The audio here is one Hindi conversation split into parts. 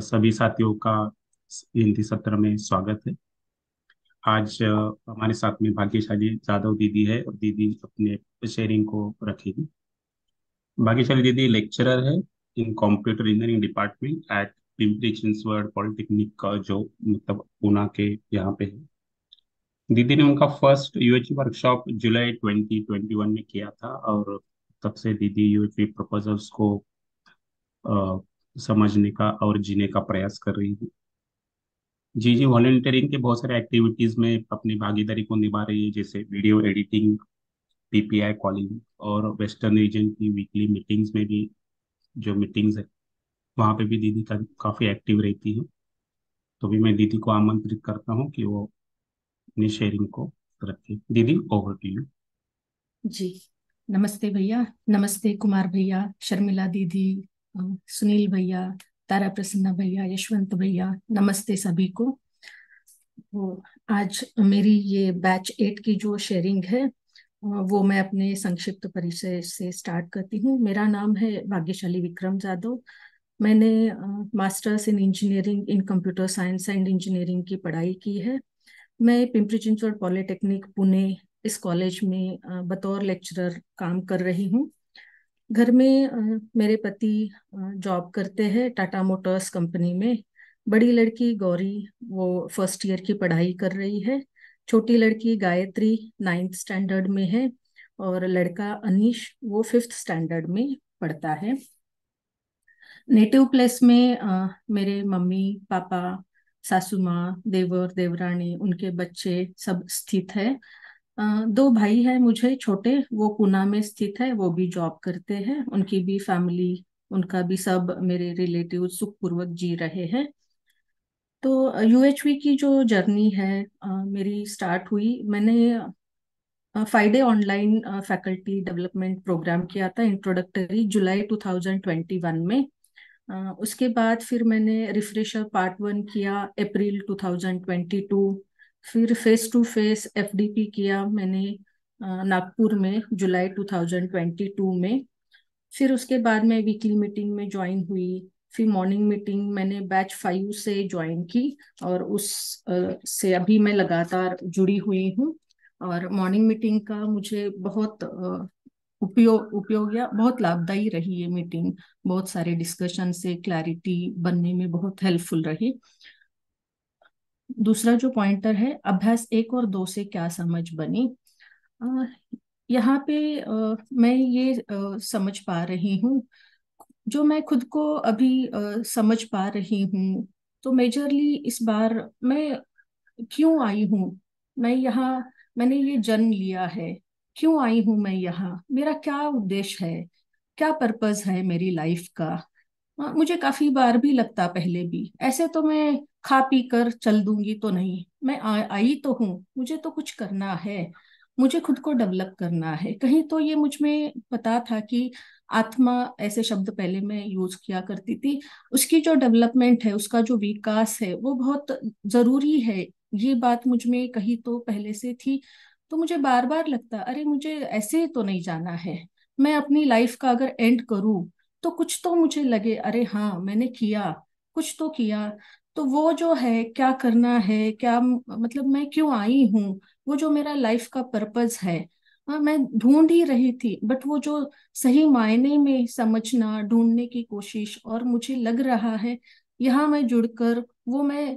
सभी साथियों का हिंदी सत्र में स्वागत है आज हमारे साथ में भाग्यशाली जादव दीदी है और दीदी अपने शेयरिंग को रखेगी भाग्यशाली दीदी लेक्चरर है in computer engineering department at Pimpri Chinchwad polytechnic का जो मतलब पूना के यहाँ पे है दीदी ने उनका फर्स्ट यूएचपी वर्कशॉप जुलाई 2021 में किया था और तब से दीदी यूएचपी प्रपोजल्स e को समझने का और जीने का प्रयास कर रही हूँ जी जी वॉल्टियरिंग के बहुत सारे एक्टिविटीज़ में अपनी भागीदारी को निभा रही है जैसे वीडियो एडिटिंग पीपीआई कॉलिंग और वेस्टर्न रीजन की वीकली मीटिंग्स में भी जो मीटिंग्स है वहाँ पे भी दीदी का, काफ़ी एक्टिव रहती है तो भी मैं दीदी को आमंत्रित करता हूँ कि वो अपनी शेयरिंग को रखे दीदी ओवर टू यू जी नमस्ते भैया नमस्ते कुमार भैया शर्मिला दीदी सुनील भैया तारा प्रसन्ना भैया यशवंत भैया नमस्ते सभी को वो तो आज मेरी ये बैच एट की जो शेयरिंग है वो मैं अपने संक्षिप्त परिचय से स्टार्ट करती हूँ मेरा नाम है भाग्यशाली विक्रम जाधव मैंने masters in engineering in computer science and engineering की पढ़ाई की है मैं पिंपरी चिंचौड़ पॉलिटेक्निक पुणे इस कॉलेज में बतौर लेक्चरर काम कर रही हूँ घर में मेरे पति जॉब करते हैं टाटा मोटर्स कंपनी में बड़ी लड़की गौरी वो फर्स्ट ईयर की पढ़ाई कर रही है छोटी लड़की गायत्री नाइन्थ स्टैंडर्ड में है और लड़का अनीश वो फिफ्थ स्टैंडर्ड में पढ़ता है नेटिव प्लेस में आ, मेरे मम्मी पापा सासू माँ देवर देवरानी उनके बच्चे सब स्थित है दो भाई है मुझे छोटे वो पूना में स्थित है वो भी जॉब करते हैं उनकी भी फैमिली उनका भी सब मेरे रिलेटिव सुखपूर्वक जी रहे हैं तो यूएचवी की जो जर्नी है मेरी स्टार्ट हुई मैंने five day online faculty development program किया था इंट्रोडक्टरी जुलाई 2021 में उसके बाद फिर मैंने रिफ्रेशर पार्ट वन किया अप्रैल 2022 फिर फेस टू फेस एफडीपी किया मैंने नागपुर में जुलाई 2022 में फिर उसके बाद मैं वीकली मीटिंग में ज्वाइन हुई फिर मॉर्निंग मीटिंग मैंने बैच फाइव से ज्वाइन की और उस से अभी मैं लगातार जुड़ी हुई हूँ और मॉर्निंग मीटिंग का मुझे बहुत उपयोग उपयोग या बहुत लाभदायी रही ये मीटिंग बहुत सारे डिस्कशन से क्लैरिटी बनने में बहुत हेल्पफुल रही दूसरा जो पॉइंटर है अभ्यास एक और दो से क्या समझ बनी आ, यहाँ पे आ, मैं ये आ, समझ पा रही हूँ जो मैं खुद को अभी आ, समझ पा रही हूँ तो मेजरली इस बार मैं क्यों आई हूँ मैं यहाँ मैंने ये जन्म लिया है क्यों आई हूँ मैं यहाँ मेरा क्या उद्देश्य है क्या पर्पज है मेरी लाइफ का मुझे काफी बार भी लगता पहले भी ऐसे तो मैं खा पी कर चल दूंगी तो नहीं मैं आ, आई तो हूँ मुझे तो कुछ करना है मुझे खुद को डेवलप करना है कहीं तो ये मुझ में पता था कि आत्मा ऐसे शब्द पहले मैं यूज किया करती थी उसकी जो डेवलपमेंट है उसका जो विकास है वो बहुत जरूरी है ये बात मुझ में कहीं तो पहले से थी तो मुझे बार बार लगता अरे मुझे ऐसे तो नहीं जाना है मैं अपनी लाइफ का अगर एंड करूँ तो कुछ तो मुझे लगे अरे हाँ मैंने किया कुछ तो किया तो वो जो है क्या करना है क्या मतलब मैं क्यों आई हूँ वो जो मेरा लाइफ का पर्पज है हाँ, मैं ढूंढ ही रही थी बट वो जो सही मायने में समझना ढूंढने की कोशिश और मुझे लग रहा है यहाँ मैं जुड़कर वो मैं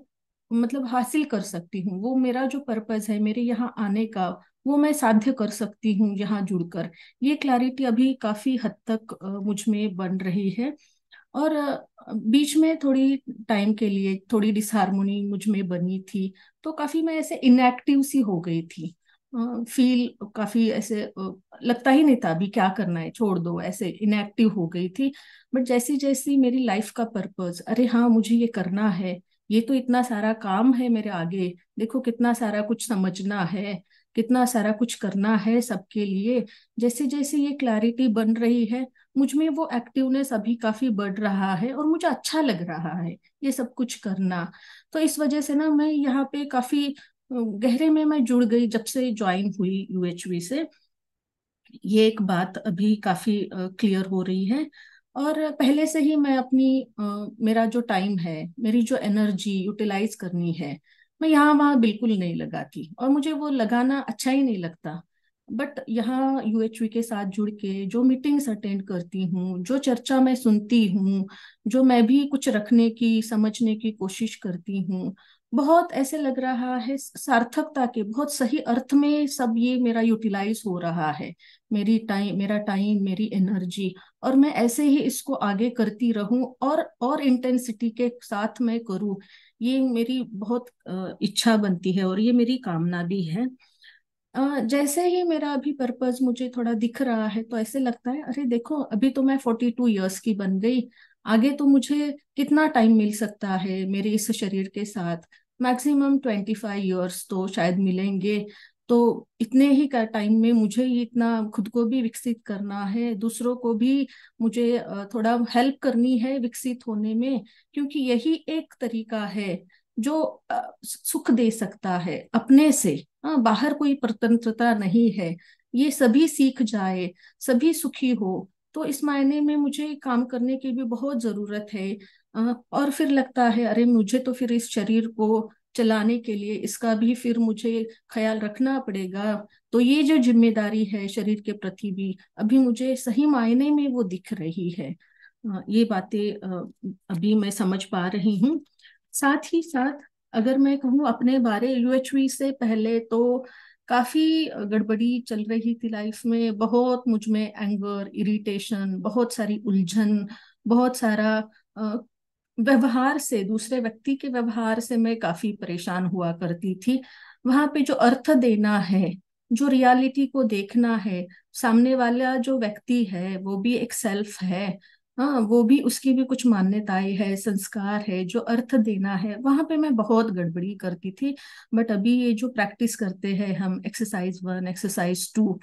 मतलब हासिल कर सकती हूँ वो मेरा जो पर्पज है मेरे यहाँ आने का वो मैं साध्य कर सकती हूँ यहाँ जुड़कर ये क्लैरिटी अभी काफी हद तक मुझ में बन रही है और बीच में थोड़ी टाइम के लिए थोड़ी डिसहारमोनी मुझ में बनी थी तो काफी मैं ऐसे इनएक्टिव सी हो गई थी फील काफी ऐसे लगता ही नहीं था अभी क्या करना है छोड़ दो ऐसे इनएक्टिव हो गई थी बट जैसी जैसी मेरी लाइफ का पर्पज अरे हाँ मुझे ये करना है ये तो इतना सारा काम है मेरे आगे देखो कितना सारा कुछ समझना है कितना सारा कुछ करना है सबके लिए जैसे जैसे ये क्लैरिटी बन रही है मुझ में वो एक्टिवनेस अभी काफी बढ़ रहा है और मुझे अच्छा लग रहा है ये सब कुछ करना तो इस वजह से ना मैं यहाँ पे काफी गहरे में मैं जुड़ गई जब से ज्वाइन हुई यूएचवी से ये एक बात अभी काफी क्लियर हो रही है और पहले से ही मैं अपनी मेरा जो टाइम है मेरी जो एनर्जी यूटिलाइज करनी है मैं यहाँ वहाँ बिल्कुल नहीं लगाती और मुझे वो लगाना अच्छा ही नहीं लगता बट यहाँ यूएचवी के साथ जुड़ के जो मीटिंग्स अटेंड करती हूँ जो चर्चा मैं सुनती हूँ जो मैं भी कुछ रखने की समझने की कोशिश करती हूँ बहुत ऐसे लग रहा है सार्थकता के बहुत सही अर्थ में सब ये मेरा यूटिलाइज हो रहा है मेरी टाइम मेरा टाइम मेरी एनर्जी और मैं ऐसे ही इसको आगे करती रहूं और और इंटेंसिटी के साथ मैं करूं ये मेरी बहुत इच्छा बनती है और ये मेरी कामना भी है जैसे ही मेरा अभी पर्पज मुझे थोड़ा दिख रहा है तो ऐसे लगता है अरे देखो अभी तो मैं फोर्टी टू ईयर्स की बन गई आगे तो मुझे कितना टाइम मिल सकता है मेरे इस शरीर के साथ मैक्सिमम ट्वेंटी फाइव ईयर्स तो शायद मिलेंगे तो इतने ही का टाइम में मुझे इतना खुद को भी विकसित करना है दूसरों को भी मुझे थोड़ा हेल्प करनी है विकसित होने में क्योंकि यही एक तरीका है जो सुख दे सकता है अपने से हाँ, बाहर कोई परतंत्रता नहीं है ये सभी सीख जाए सभी सुखी हो तो इस मायने में मुझे काम करने की भी बहुत जरूरत है और फिर लगता है अरे मुझे तो फिर इस शरीर को चलाने के लिए इसका भी फिर मुझे ख्याल रखना पड़ेगा तो ये जो जिम्मेदारी है शरीर के प्रति भी अभी मुझे सही मायने में वो दिख रही है ये बातें अभी मैं समझ पा रही हूँ साथ ही साथ अगर मैं कहूँ अपने बारे यूएचवी से पहले तो काफी गड़बड़ी चल रही थी लाइफ में बहुत मुझ में एंगर इरिटेशन बहुत सारी उलझन बहुत सारा व्यवहार से दूसरे व्यक्ति के व्यवहार से मैं काफी परेशान हुआ करती थी वहां पे जो अर्थ देना है जो रियलिटी को देखना है सामने वाला जो व्यक्ति है वो भी एक सेल्फ है हाँ वो भी उसकी भी कुछ मान्यताएं है संस्कार है जो अर्थ देना है वहां पे मैं बहुत गड़बड़ी करती थी बट अभी ये जो प्रैक्टिस करते हैं हम एक्सरसाइज वन एक्सरसाइज टू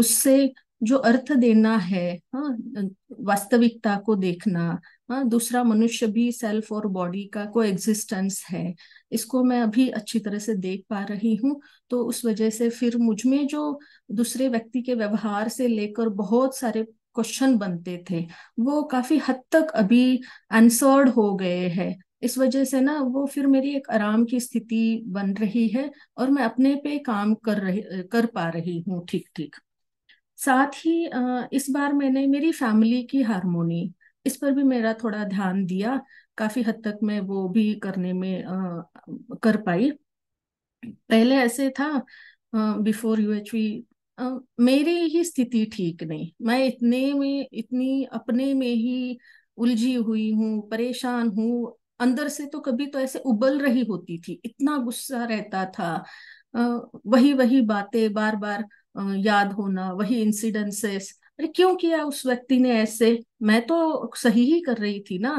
उससे जो अर्थ देना है हाँ वास्तविकता को देखना हाँ दूसरा मनुष्य भी सेल्फ और बॉडी का को एग्जिस्टेंस है इसको मैं अभी अच्छी तरह से देख पा रही हूँ तो उस वजह से फिर मुझ में जो दूसरे व्यक्ति के व्यवहार से लेकर बहुत सारे क्वेश्चन बनते थे वो काफी हद तक अभी आंसर्ड हो गए हैं इस वजह से ना वो फिर मेरी एक आराम की स्थिति बन रही है और मैं अपने पे काम कर रही कर पा रही हूँ ठीक ठीक साथ ही इस बार मैंने मेरी फैमिली की हारमोनी इस पर भी मेरा थोड़ा ध्यान दिया काफी हद तक मैं वो भी करने में कर पाई पहले ऐसे था बिफोर यूएचवी मेरी ही स्थिति ठीक नहीं मैं इतने में इतनी अपने में ही उलझी हुई हूँ परेशान हूँ अंदर से तो कभी तो ऐसे उबल रही होती थी इतना गुस्सा रहता था वही वही बातें बार बार याद होना वही इंसिडेंसेस अरे क्यों किया उस व्यक्ति ने ऐसे मैं तो सही ही कर रही थी ना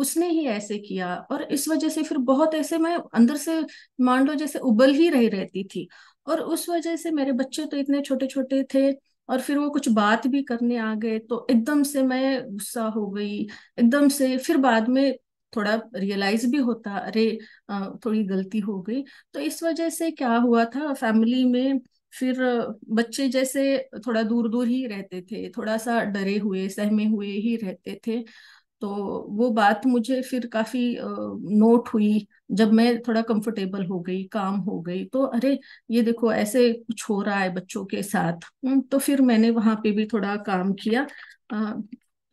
उसने ही ऐसे किया और इस वजह से फिर बहुत ऐसे मैं अंदर से मान लो जैसे उबल ही रही रहती थी और उस वजह से मेरे बच्चे तो इतने छोटे छोटे थे और फिर वो कुछ बात भी करने आ गए तो एकदम से मैं गुस्सा हो गई एकदम से फिर बाद में थोड़ा रियलाइज भी होता अरे थोड़ी गलती हो गई तो इस वजह से क्या हुआ था फैमिली में फिर बच्चे जैसे थोड़ा दूर दूर ही रहते थे थोड़ा सा डरे हुए सहमे हुए ही रहते थे तो वो बात मुझे फिर काफी नोट हुई जब मैं थोड़ा कंफर्टेबल हो गई काम हो गई तो अरे ये देखो ऐसे कुछ हो रहा है बच्चों के साथ हम्म, तो फिर मैंने वहां पे भी थोड़ा काम किया आ,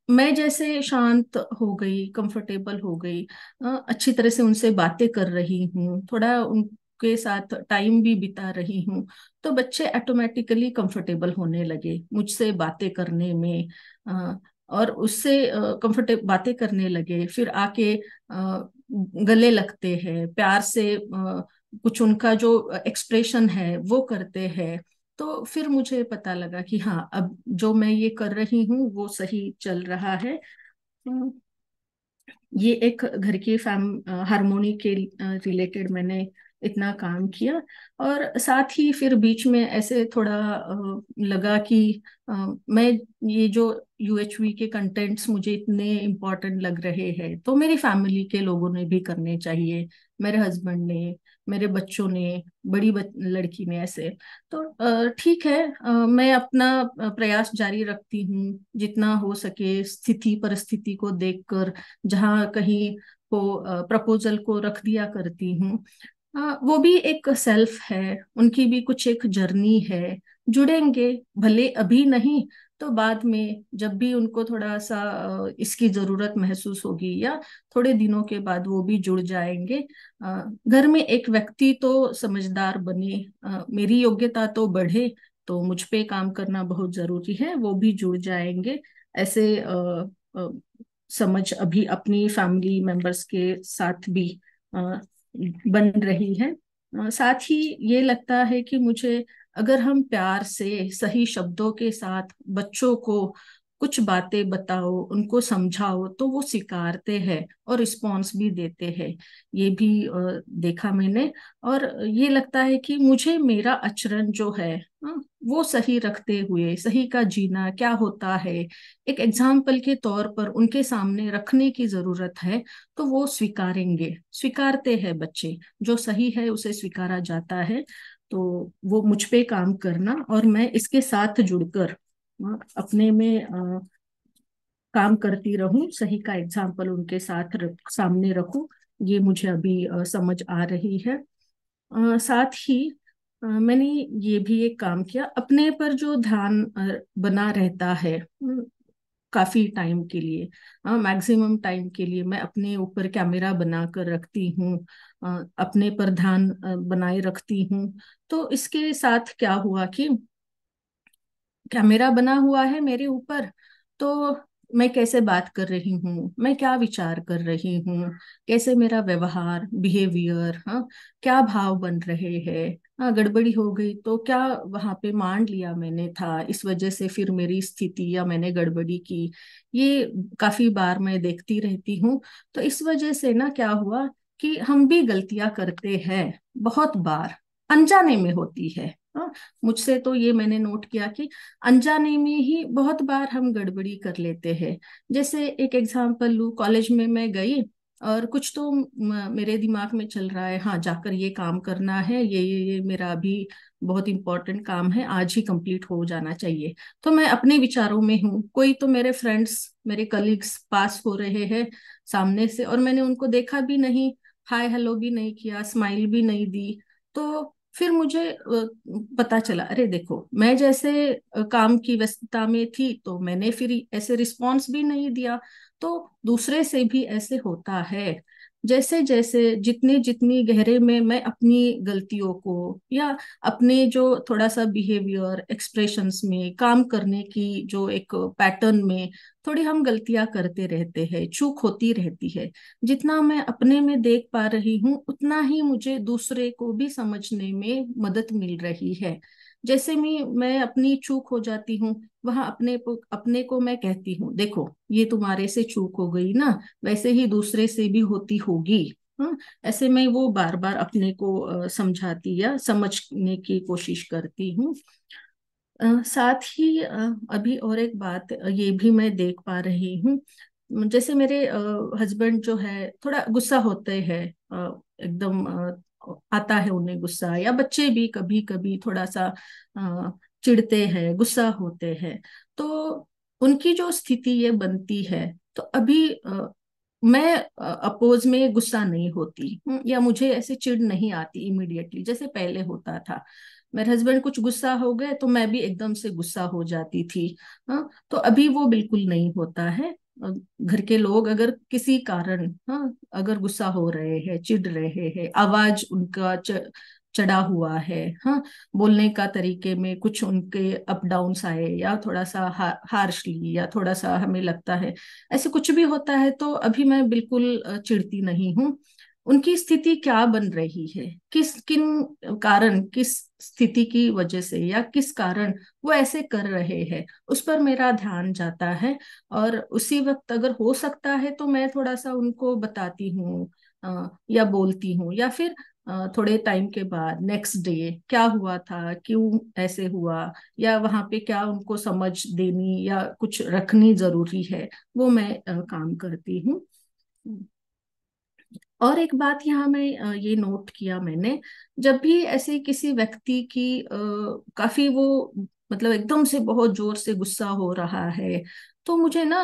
मैं जैसे शांत हो गई कंफर्टेबल हो गई आ, अच्छी तरह से उनसे बातें कर रही हूँ थोड़ा उनके साथ टाइम भी बिता रही हूँ तो बच्चे ऑटोमेटिकली कंफर्टेबल होने लगे मुझसे बातें करने में और उससे कंफर्टेबल बातें करने लगे फिर आके गले लगते हैं प्यार से कुछ उनका जो एक्सप्रेशन है वो करते हैं तो फिर मुझे पता लगा कि हाँ अब जो मैं ये कर रही हूँ वो सही चल रहा है तो ये एक घर की फैम हारमोनी के रिलेटेड मैंने इतना काम किया और साथ ही फिर बीच में ऐसे थोड़ा लगा कि मैं ये जो यू के कंटेंट्स मुझे इतने इम्पोर्टेंट लग रहे हैं तो मेरी फैमिली के लोगों ने भी करने चाहिए मेरे हस्बैंड ने मेरे बच्चों ने बड़ी बच, लड़की ने ऐसे तो ठीक है मैं अपना प्रयास जारी रखती हूँ जितना हो सके स्थिति परिस्थिति को देखकर जहाँ कहीं को प्रपोजल को रख दिया करती हूँ वो भी एक सेल्फ है उनकी भी कुछ एक जर्नी है जुड़ेंगे भले अभी नहीं तो बाद में जब भी उनको थोड़ा सा इसकी जरूरत महसूस होगी या थोड़े दिनों के बाद वो भी जुड़ जाएंगे घर में एक व्यक्ति तो समझदार बने मेरी योग्यता तो बढ़े तो मुझ पे काम करना बहुत जरूरी है वो भी जुड़ जाएंगे ऐसे समझ अभी अपनी फैमिली मेंबर्स के साथ भी बन रही है साथ ही ये लगता है कि मुझे अगर हम प्यार से सही शब्दों के साथ बच्चों को कुछ बातें बताओ उनको समझाओ तो वो स्वीकारते हैं और रिस्पॉन्स भी देते हैं ये भी देखा मैंने और ये लगता है कि मुझे मेरा आचरण जो है वो सही रखते हुए सही का जीना क्या होता है एक एग्जाम्पल के तौर पर उनके सामने रखने की जरूरत है तो वो स्वीकारेंगे स्वीकारते हैं बच्चे जो सही है उसे स्वीकारा जाता है तो वो मुझ पे काम करना और मैं इसके साथ जुड़कर अपने में आ, काम करती रहूं सही का एग्जाम्पल उनके साथ रख, सामने रखूं ये मुझे अभी आ, समझ आ रही है आ, साथ ही आ, मैंने ये भी एक काम किया अपने पर जो ध्यान बना रहता है काफी टाइम के लिए मैक्सिमम टाइम के लिए मैं अपने ऊपर कैमरा बना कर रखती हूँ अपने पर ध्यान बनाए रखती हूँ तो इसके साथ क्या हुआ कि कैमरा बना हुआ है मेरे ऊपर तो मैं कैसे बात कर रही हूँ मैं क्या विचार कर रही हूँ कैसे मेरा व्यवहार बिहेवियर हाँ क्या भाव बन रहे हैं हाँ गड़बड़ी हो गई तो क्या वहां पे मान लिया मैंने था इस वजह से फिर मेरी स्थिति या मैंने गड़बड़ी की ये काफी बार मैं देखती रहती हूँ तो इस वजह से ना क्या हुआ कि हम भी गलतियां करते हैं बहुत बार अनजाने में होती है हाँ, मुझसे तो ये मैंने नोट किया कि अनजाने में ही बहुत बार हम गड़बड़ी कर लेते हैं जैसे एक एग्जाम्पल लू कॉलेज में मैं गई और कुछ तो मेरे दिमाग में चल रहा है हाँ जाकर ये काम करना है ये ये ये मेरा अभी बहुत इंपॉर्टेंट काम है आज ही कंप्लीट हो जाना चाहिए तो मैं अपने विचारों में हूँ कोई तो मेरे फ्रेंड्स मेरे कलीग्स पास हो रहे हैं सामने से और मैंने उनको देखा भी नहीं हाय हेलो भी नहीं किया स्माइल भी नहीं दी तो फिर मुझे पता चला अरे देखो मैं जैसे काम की व्यस्तता में थी तो मैंने फिर ऐसे रिस्पॉन्स भी नहीं दिया तो दूसरे से भी ऐसे होता है जैसे जैसे जितने जितनी गहरे में मैं अपनी गलतियों को या अपने जो थोड़ा सा बिहेवियर एक्सप्रेशंस में काम करने की जो एक पैटर्न में थोड़ी हम गलतियां करते रहते हैं चूक होती रहती है जितना मैं अपने में देख पा रही हूँ उतना ही मुझे दूसरे को भी समझने में मदद मिल रही है जैसे मैं मैं अपनी चूक हो जाती हूँ वहां अपने अपने को मैं कहती हूँ देखो ये तुम्हारे से चूक हो गई ना वैसे ही दूसरे से भी होती होगी हाँ ऐसे में वो बार बार अपने को समझाती या समझने की कोशिश करती हूँ साथ ही अभी और एक बात ये भी मैं देख पा रही हूँ जैसे मेरे हस्बैंड जो है थोड़ा गुस्सा होते हैं एकदम आता है उन्हें गुस्सा या बच्चे भी कभी कभी थोड़ा सा चिढ़ते हैं गुस्सा होते हैं तो उनकी जो स्थिति ये बनती है तो अभी आ, मैं अपोज में गुस्सा नहीं होती हम्म, या मुझे ऐसे चिढ़ नहीं आती इमिडिएटली जैसे पहले होता था मेरे हस्बैंड कुछ गुस्सा हो गए तो मैं भी एकदम से गुस्सा हो जाती थी हाँ तो अभी वो बिल्कुल नहीं होता है घर के लोग अगर किसी कारण हाँ अगर गुस्सा हो रहे हैं चिढ़ रहे हैं आवाज उनका च, चढ़ा हुआ है हाँ बोलने का तरीके में कुछ उनके अप डाउन्स आए या थोड़ा सा हार्शली या थोड़ा सा हमें लगता है ऐसे कुछ भी होता है तो अभी मैं बिल्कुल चिढ़ती नहीं हूँ उनकी स्थिति क्या बन रही है किस किन कारण किस स्थिति की वजह से या किस कारण वो ऐसे कर रहे हैं उस पर मेरा ध्यान जाता है और उसी वक्त अगर हो सकता है तो मैं थोड़ा सा उनको बताती हूँ या बोलती हूँ या फिर थोड़े टाइम के बाद नेक्स्ट डे क्या हुआ था क्यों ऐसे हुआ या वहां पे क्या उनको समझ देनी या कुछ रखनी जरूरी है वो मैं काम करती हूँ और एक बात यहाँ मैं ये नोट किया मैंने जब भी ऐसे किसी व्यक्ति की काफी वो मतलब एकदम से बहुत जोर से गुस्सा हो रहा है तो मुझे ना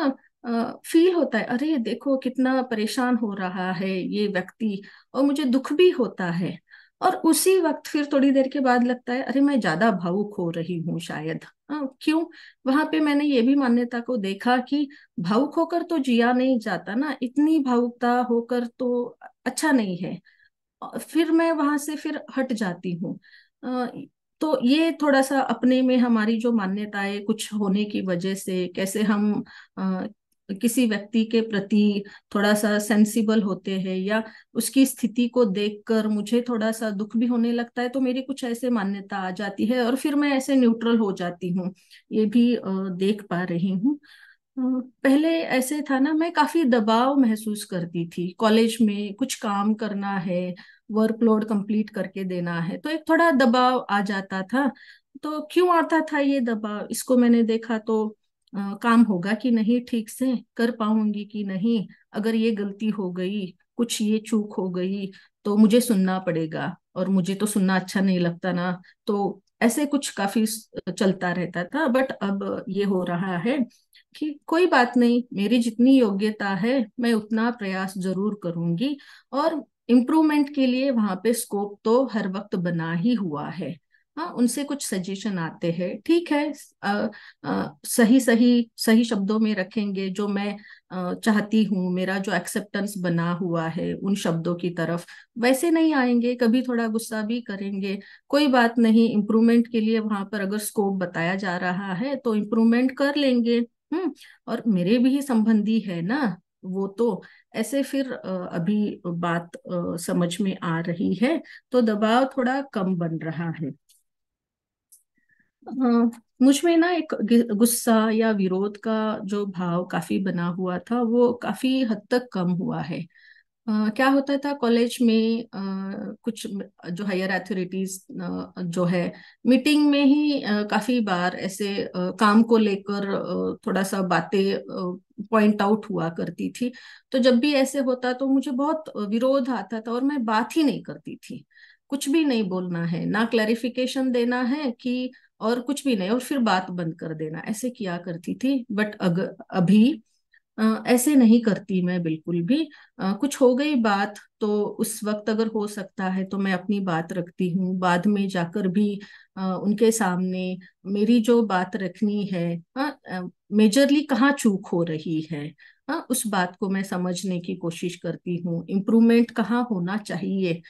फील होता है अरे देखो कितना परेशान हो रहा है ये व्यक्ति और मुझे दुख भी होता है और उसी वक्त फिर थोड़ी देर के बाद लगता है अरे मैं ज्यादा भावुक हो रही हूँ शायद हाँ, क्यों वहां पे मैंने ये भी मान्यता को देखा कि भावुक होकर तो जिया नहीं जाता ना इतनी भावुकता होकर तो अच्छा नहीं है फिर मैं वहां से फिर हट जाती हूँ तो ये थोड़ा सा अपने में हमारी जो मान्यताएं कुछ होने की वजह से कैसे हम किसी व्यक्ति के प्रति थोड़ा सा सेंसिबल होते हैं या उसकी स्थिति को देखकर मुझे थोड़ा सा दुख भी होने लगता है तो मेरी कुछ ऐसे मान्यता आ जाती है और फिर मैं ऐसे न्यूट्रल हो जाती हूँ ये भी देख पा रही हूँ पहले ऐसे था ना मैं काफी दबाव महसूस करती थी कॉलेज में कुछ काम करना है वर्कलोड कंप्लीट करके देना है तो एक थोड़ा दबाव आ जाता था तो क्यों आता था ये दबाव इसको मैंने देखा तो आ, काम होगा कि नहीं ठीक से कर पाऊंगी कि नहीं अगर ये गलती हो गई कुछ ये चूक हो गई तो मुझे सुनना पड़ेगा और मुझे तो सुनना अच्छा नहीं लगता ना तो ऐसे कुछ काफी चलता रहता था बट अब ये हो रहा है कि कोई बात नहीं मेरी जितनी योग्यता है मैं उतना प्रयास जरूर करूंगी और इम्प्रूवमेंट के लिए वहां पे स्कोप तो हर वक्त बना ही हुआ है हाँ उनसे कुछ सजेशन आते हैं ठीक है आ, आ, सही सही सही शब्दों में रखेंगे जो मैं आ, चाहती हूँ मेरा जो एक्सेप्टेंस बना हुआ है उन शब्दों की तरफ वैसे नहीं आएंगे कभी थोड़ा गुस्सा भी करेंगे कोई बात नहीं इम्प्रूवमेंट के लिए वहां पर अगर स्कोप बताया जा रहा है तो इम्प्रूवमेंट कर लेंगे हम्म और मेरे भी संबंधी है ना वो तो ऐसे फिर अभी बात समझ में आ रही है तो दबाव थोड़ा कम बन रहा है हाँ, मुझ में ना एक गुस्सा या विरोध का जो भाव काफी बना हुआ था वो काफी हद तक कम हुआ है Uh, क्या होता था कॉलेज में uh, कुछ जो हायर अथॉरिटीज uh, जो है मीटिंग में ही uh, काफी बार ऐसे uh, काम को लेकर uh, थोड़ा सा बातें पॉइंट आउट हुआ करती थी तो जब भी ऐसे होता तो मुझे बहुत विरोध आता था और मैं बात ही नहीं करती थी कुछ भी नहीं बोलना है ना क्लैरिफिकेशन देना है कि uh, और कुछ भी नहीं और फिर बात बंद कर देना ऐसे किया करती थी बट अगर अभी आ, ऐसे नहीं करती मैं बिल्कुल भी आ, कुछ हो गई बात तो उस वक्त अगर हो सकता है तो मैं अपनी बात रखती हूँ बाद में जाकर भी आ, उनके सामने मेरी जो बात रखनी है मेजरली कहाँ चूक हो रही है उस बात को मैं समझने की कोशिश करती हूँ इम्प्रूवमेंट कहाँ होना चाहिए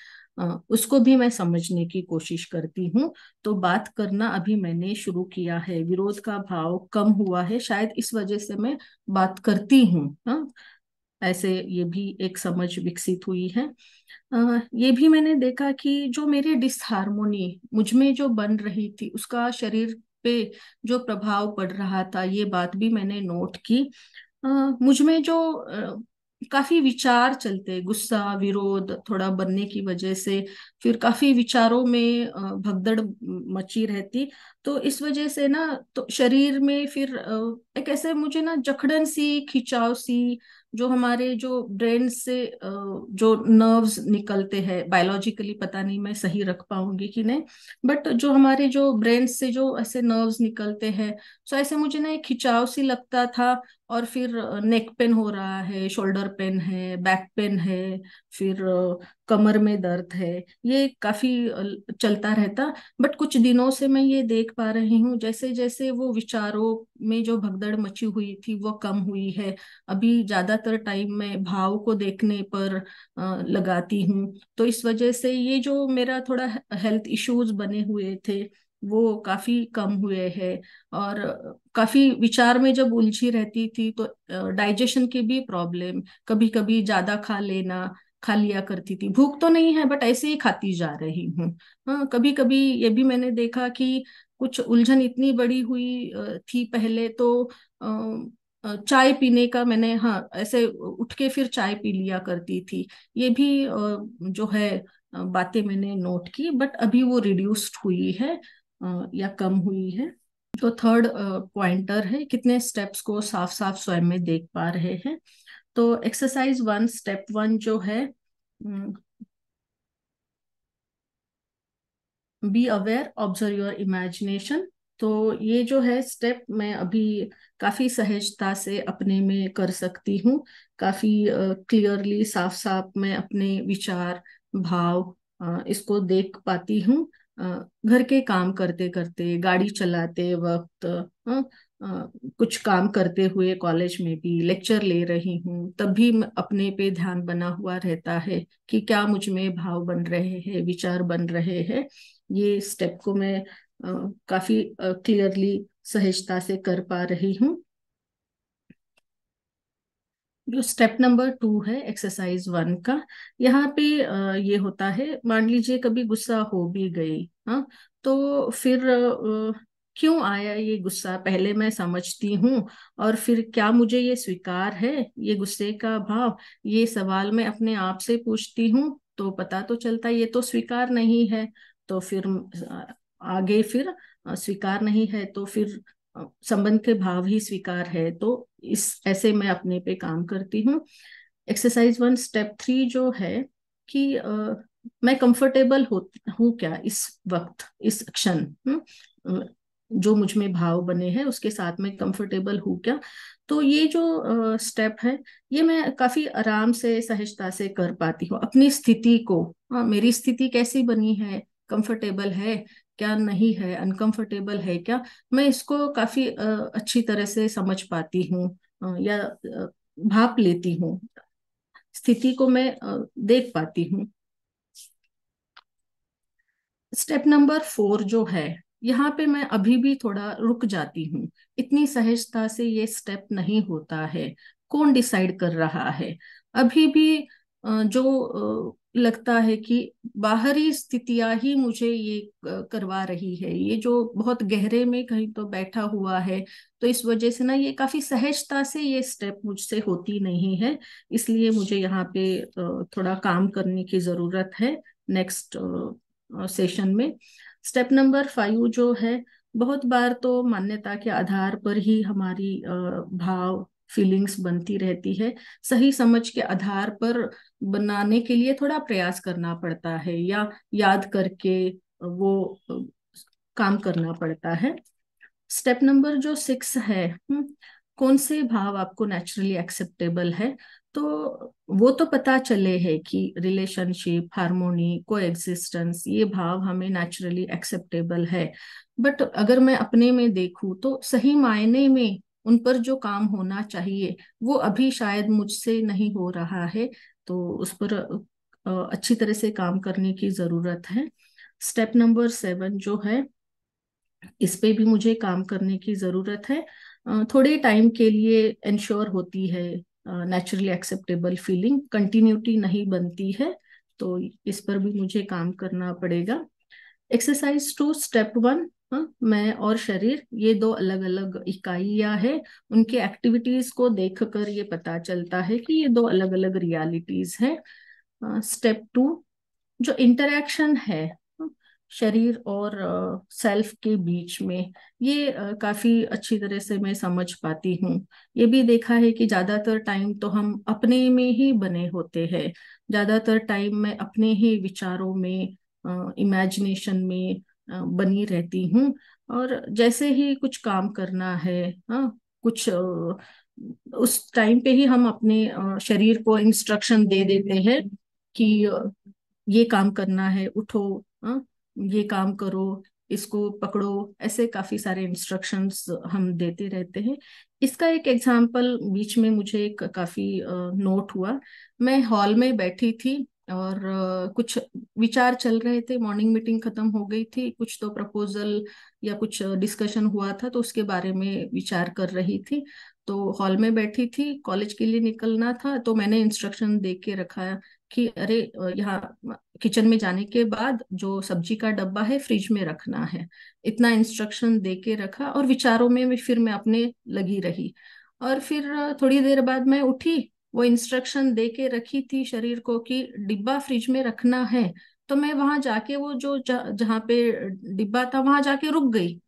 उसको भी मैं समझने की कोशिश करती हूँ तो बात करना अभी मैंने शुरू किया है विरोध का भाव कम हुआ है शायद इस वजह से मैं बात करती हूँ हाँ। ऐसे ये भी एक समझ विकसित हुई है आ, ये भी मैंने देखा कि जो मेरे डिसहारमोनी मुझ में जो बन रही थी उसका शरीर पे जो प्रभाव पड़ रहा था ये बात भी मैंने नोट की आ, मुझ में जो काफी विचार चलते गुस्सा विरोध थोड़ा बनने की वजह से फिर काफी विचारों में भगदड़ मची रहती तो इस वजह से ना तो शरीर में फिर एक ऐसे मुझे ना जखड़न सी खिंचाव सी जो हमारे जो ब्रेन से जो नर्व्स निकलते हैं बायोलॉजिकली पता नहीं मैं सही रख पाऊंगी कि नहीं बट जो हमारे जो ब्रेन से जो ऐसे नर्व्स निकलते हैं सो तो ऐसे मुझे ना एक खिंचाव सी लगता था और फिर नेक पेन हो रहा है शोल्डर पेन है बैक पेन है फिर कमर में दर्द है ये काफी चलता रहता बट कुछ दिनों से मैं ये देख पा रही हूँ जैसे जैसे वो विचारों में जो भगदड़ मची हुई थी वो कम हुई है अभी ज्यादातर टाइम मैं भाव को देखने पर लगाती हूँ तो इस वजह से ये जो मेरा थोड़ा हेल्थ इश्यूज बने हुए थे वो काफी कम हुए हैं और काफी विचार में जब उलझी रहती थी तो डाइजेशन की भी प्रॉब्लम कभी कभी ज्यादा खा लेना खा लिया करती थी भूख तो नहीं है बट ऐसे ही खाती जा रही हूँ हाँ कभी कभी ये भी मैंने देखा कि कुछ उलझन इतनी बड़ी हुई थी पहले तो चाय पीने का मैंने हाँ ऐसे उठ के फिर चाय पी लिया करती थी ये भी जो है बातें मैंने नोट की बट अभी वो रिड्यूस्ड हुई है या कम हुई है तो थर्ड पॉइंटर है कितने स्टेप्स को साफ साफ स्वयं में देख पा रहे हैं तो एक्सरसाइज वन स्टेप वन जो है be aware observe your imagination तो ये जो है स्टेप मैं अभी काफ़ी सहजता से अपने में कर सकती हूँ काफ़ी क्लियरली साफ साफ मैं अपने विचार भाव इसको देख पाती हूँ घर के काम करते करते गाड़ी चलाते वक्त कुछ काम करते हुए कॉलेज में भी लेक्चर ले रही हूँ तब भी अपने पे ध्यान बना हुआ रहता है कि क्या मुझ में भाव बन रहे हैं विचार बन रहे हैं ये स्टेप को मैं काफी क्लियरली सहजता से कर पा रही हूँ जो स्टेप नंबर टू है एक्सरसाइज वन का यहाँ पे ये होता है मान लीजिए कभी गुस्सा हो भी गई हाँ तो फिर क्यों आया ये गुस्सा पहले मैं समझती हूँ और फिर क्या मुझे ये स्वीकार है ये गुस्से का भाव ये सवाल मैं अपने आप से पूछती हूँ तो पता तो चलता ये तो स्वीकार नहीं है तो फिर आगे फिर स्वीकार नहीं है तो फिर संबंध के भाव ही स्वीकार है तो इस ऐसे मैं अपने पे काम करती हूँ एक्सरसाइज वन स्टेप थ्री जो है कि आ, मैं कंफर्टेबल हूँ क्या इस वक्त इस क्षण हम्म, जो मुझ में भाव बने हैं उसके साथ में कंफर्टेबल हूँ क्या तो ये जो स्टेप है ये मैं काफी आराम से सहजता से कर पाती हूँ अपनी स्थिति को आ, हाँ, मेरी स्थिति कैसी बनी है कंफर्टेबल है क्या नहीं है अनकंफर्टेबल है क्या मैं इसको काफी अच्छी तरह से समझ पाती हूँ या भाप लेती हूँ स्थिति को मैं देख पाती हूँ स्टेप नंबर फोर जो है यहाँ पे मैं अभी भी थोड़ा रुक जाती हूँ इतनी सहजता से ये स्टेप नहीं होता है कौन डिसाइड कर रहा है अभी भी जो लगता है कि बाहरी स्थितियां ही मुझे ये करवा रही है ये जो बहुत गहरे में कहीं तो बैठा हुआ है तो इस वजह से ना ये काफी सहजता से ये स्टेप मुझसे होती नहीं है इसलिए मुझे यहाँ पे थोड़ा काम करने की जरूरत है नेक्स्ट सेशन में स्टेप नंबर फाइव जो है बहुत बार तो मान्यता के आधार पर ही हमारी भाव फीलिंग्स बनती रहती है सही समझ के आधार पर बनाने के लिए थोड़ा प्रयास करना पड़ता है या याद करके वो काम करना पड़ता है स्टेप नंबर जो सिक्स है हम्म, कौन से भाव आपको नेचुरली एक्सेप्टेबल है तो वो तो पता चले है कि रिलेशनशिप हारमोनी को एग्जिस्टेंस ये भाव हमें नेचुरली एक्सेप्टेबल है बट अगर मैं अपने में देखूँ तो सही मायने में उन पर जो काम होना चाहिए वो अभी शायद मुझसे नहीं हो रहा है तो उस पर अच्छी तरह से काम करने की ज़रूरत है स्टेप नंबर सेवन जो है इस पे भी मुझे काम करने की ज़रूरत है थोड़े टाइम के लिए इंश्योर होती है नेचुरली एक्सेप्टेबल फीलिंग कंटिन्यूटी नहीं बनती है तो इस पर भी मुझे काम करना पड़ेगा एक्सरसाइज टू स्टेप वन हाँ मैं और शरीर ये दो अलग अलग इकाइयां है उनके एक्टिविटीज को देखकर ये पता चलता है कि ये दो अलग अलग रियलिटीज हैं स्टेप टू जो इंटरेक्शन है शरीर और सेल्फ के बीच में ये काफी अच्छी तरह से मैं समझ पाती हूँ ये भी देखा है कि ज्यादातर टाइम तो हम अपने में ही बने होते हैं ज्यादातर टाइम मैं अपने ही विचारों में इमेजिनेशन में बनी रहती हूँ और जैसे ही कुछ काम करना है हाँ कुछ उस टाइम पे ही हम अपने शरीर को इंस्ट्रक्शन दे देते हैं कि ये काम करना है उठो हाँ ये काम करो इसको पकड़ो ऐसे काफी सारे इंस्ट्रक्शंस हम देते रहते हैं इसका एक एग्जाम्पल बीच में मुझे एक काफी नोट हुआ मैं हॉल में बैठी थी और कुछ विचार चल रहे थे मॉर्निंग मीटिंग खत्म हो गई थी कुछ तो प्रपोजल या कुछ डिस्कशन हुआ था तो उसके बारे में विचार कर रही थी तो हॉल में बैठी थी कॉलेज के लिए निकलना था तो मैंने इंस्ट्रक्शन दे के रखा कि अरे यहाँ किचन में जाने के बाद जो सब्जी का डब्बा है फ्रिज में रखना है इतना इंस्ट्रक्शन दे के रखा और विचारों में फिर मैं अपने लगी रही और फिर थोड़ी देर बाद मैं उठी वो इंस्ट्रक्शन दे के रखी थी शरीर को कि डिब्बा फ्रिज में रखना है तो मैं वहां जाके वो जो जहाँ पे डिब्बा था वहां जाके रुक गई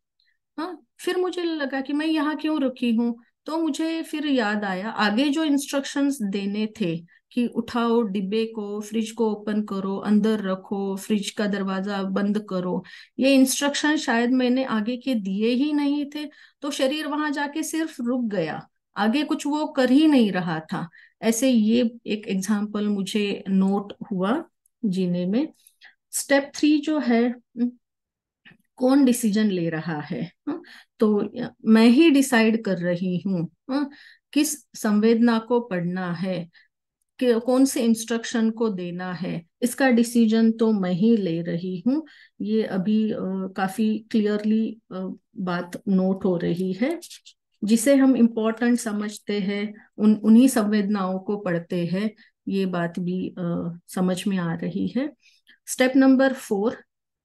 हाँ फिर मुझे लगा कि मैं यहाँ क्यों रुकी हूँ तो मुझे फिर याद आया आगे जो इंस्ट्रक्शंस देने थे कि उठाओ डिब्बे को फ्रिज को ओपन करो अंदर रखो फ्रिज का दरवाजा बंद करो ये इंस्ट्रक्शन शायद मैंने आगे के दिए ही नहीं थे तो शरीर वहां जाके सिर्फ रुक गया आगे कुछ वो कर ही नहीं रहा था ऐसे ये एक एग्जाम्पल मुझे नोट हुआ जीने में स्टेप थ्री जो है कौन डिसीजन ले रहा है तो मैं ही डिसाइड कर रही हूँ किस संवेदना को पढ़ना है कि कौन से इंस्ट्रक्शन को देना है इसका डिसीजन तो मैं ही ले रही हूँ ये अभी आ, काफी क्लियरली बात नोट हो रही है जिसे हम इम्पोर्टेंट समझते हैं उन उन्हीं संवेदनाओं को पढ़ते हैं ये बात भी आ, समझ में आ रही है स्टेप नंबर फोर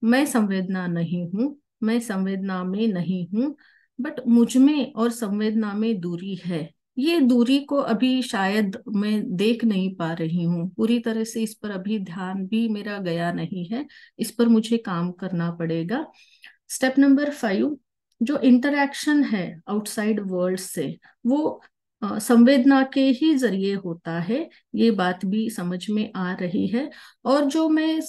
मैं संवेदना नहीं हूँ मैं संवेदना में नहीं हूँ बट मुझ में और संवेदना में दूरी है ये दूरी को अभी शायद मैं देख नहीं पा रही हूँ पूरी तरह से इस पर अभी ध्यान भी मेरा गया नहीं है इस पर मुझे काम करना पड़ेगा स्टेप नंबर फाइव जो इंटरेक्शन है आउटसाइड वर्ल्ड से वो संवेदना के ही जरिए होता है ये बात भी समझ में आ रही है और जो मैं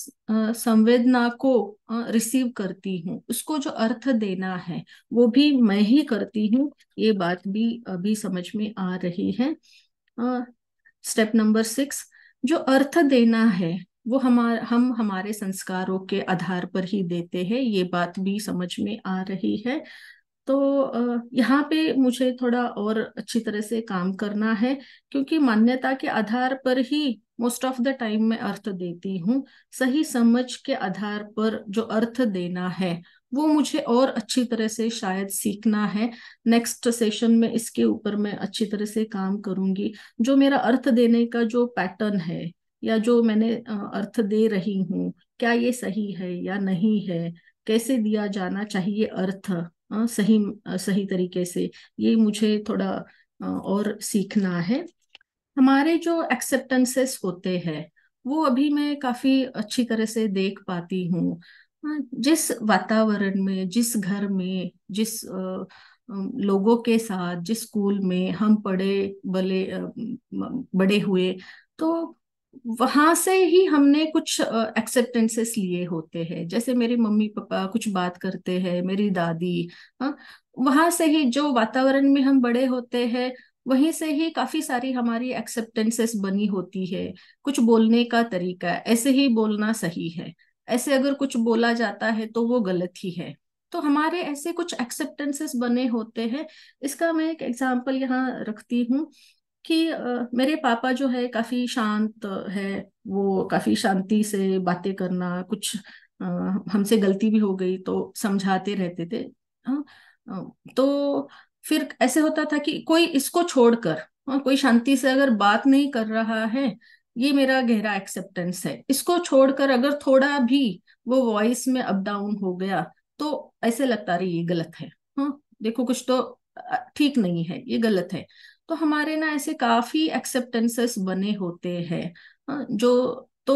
संवेदना को रिसीव करती हूँ उसको जो अर्थ देना है वो भी मैं ही करती हूँ ये बात भी अभी समझ में आ रही है स्टेप नंबर सिक्स जो अर्थ देना है वो हमार हम हमारे संस्कारों के आधार पर ही देते हैं ये बात भी समझ में आ रही है तो यहाँ पे मुझे थोड़ा और अच्छी तरह से काम करना है क्योंकि मान्यता के आधार पर ही मोस्ट ऑफ द टाइम मैं अर्थ देती हूँ सही समझ के आधार पर जो अर्थ देना है वो मुझे और अच्छी तरह से शायद सीखना है नेक्स्ट सेशन में इसके ऊपर मैं अच्छी तरह से काम करूंगी जो मेरा अर्थ देने का जो पैटर्न है या जो मैंने अर्थ दे रही हूँ क्या ये सही है या नहीं है कैसे दिया जाना चाहिए अर्थ सही सही तरीके से ये मुझे थोड़ा और सीखना है हमारे जो एक्सेप्टेंसेस होते हैं वो अभी मैं काफी अच्छी तरह से देख पाती हूँ जिस वातावरण में जिस घर में जिस लोगों के साथ जिस स्कूल में हम पढ़े बले बड़े हुए तो वहां से ही हमने कुछ एक्सेप्टेंसेस लिए होते हैं जैसे मेरे मम्मी पापा कुछ बात करते हैं मेरी दादी हाँ वहां से ही जो वातावरण में हम बड़े होते हैं वहीं से ही काफी सारी हमारी एक्सेप्टेंसेस बनी होती है कुछ बोलने का तरीका ऐसे ही बोलना सही है ऐसे अगर कुछ बोला जाता है तो वो गलत ही है तो हमारे ऐसे कुछ एक्सेप्टेंसेस बने होते हैं इसका मैं एक एग्जाम्पल यहाँ रखती हूँ कि मेरे पापा जो है काफी शांत है वो काफी शांति से बातें करना कुछ हमसे गलती भी हो गई तो समझाते रहते थे हाँ, तो फिर ऐसे होता था कि कोई इसको छोड़कर कोई शांति से अगर बात नहीं कर रहा है ये मेरा गहरा एक्सेप्टेंस है इसको छोड़कर अगर थोड़ा भी वो वॉइस में अप डाउन हो गया तो ऐसे लगता रही ये गलत है हाँ देखो कुछ तो ठीक नहीं है ये गलत है तो हमारे ना ऐसे काफी एक्सेप्टेंसेस बने होते हैं जो तो